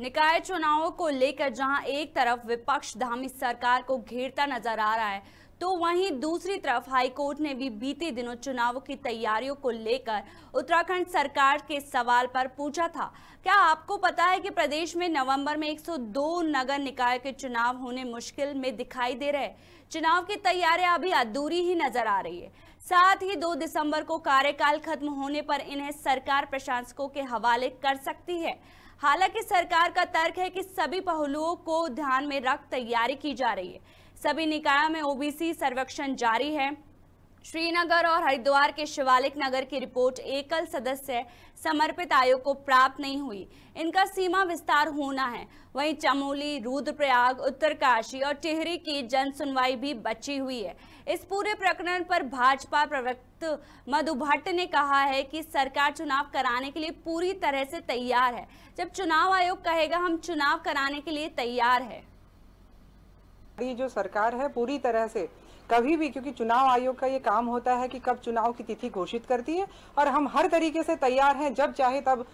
निकाय चुनावों को लेकर जहां एक तरफ विपक्ष धामी सरकार को घेरता नजर आ रहा है तो वहीं दूसरी तरफ हाईकोर्ट ने भी बीते दिनों चुनावों की तैयारियों को लेकर उत्तराखंड सरकार के सवाल पर पूछा था क्या आपको पता है कि प्रदेश में नवंबर में 102 नगर निकाय के चुनाव होने मुश्किल में दिखाई दे रहे चुनाव की तैयारियां अभी अधूरी ही नजर आ रही है साथ ही 2 दिसंबर को कार्यकाल खत्म होने पर इन्हें सरकार प्रशासकों के हवाले कर सकती है हालांकि सरकार का तर्क है कि सभी पहलुओं को ध्यान में रख तैयारी की जा रही है सभी निकायों में ओबीसी सर्वेक्षण जारी है श्रीनगर और हरिद्वार के शिवालिक नगर की रिपोर्ट एकल सदस्य समर्पित आयोग को प्राप्त नहीं हुई इनका सीमा विस्तार होना है वहीं चमोली रुद्रप्रयाग उत्तरकाशी और टिहरी की जन सुनवाई भी बची हुई है इस पूरे प्रकरण पर भाजपा प्रवक्त मधु भट्ट ने कहा है कि सरकार चुनाव कराने के लिए पूरी तरह से तैयार है जब चुनाव आयोग कहेगा हम चुनाव कराने के लिए तैयार है जो सरकार है पूरी तरह से कभी भी क्योंकि चुनाव आयोग का ये काम होता है कि कब चुनाव की तिथि घोषित करती है और हम हर तरीके से तैयार हैं जब चाहे तब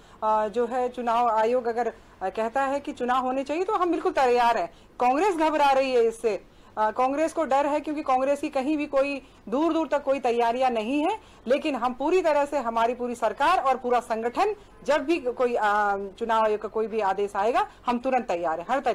जो है चुनाव आयोग अगर कहता है कि चुनाव होने चाहिए तो हम बिल्कुल तैयार हैं कांग्रेस घबरा रही है इससे कांग्रेस को डर है क्योंकि कांग्रेस की कहीं भी कोई दूर दूर तक कोई तैयारियां नहीं है लेकिन हम पूरी तरह से हमारी पूरी सरकार और पूरा संगठन जब भी कोई चुनाव आयोग का कोई भी आदेश आएगा हम तुरंत तैयार है हर तरीके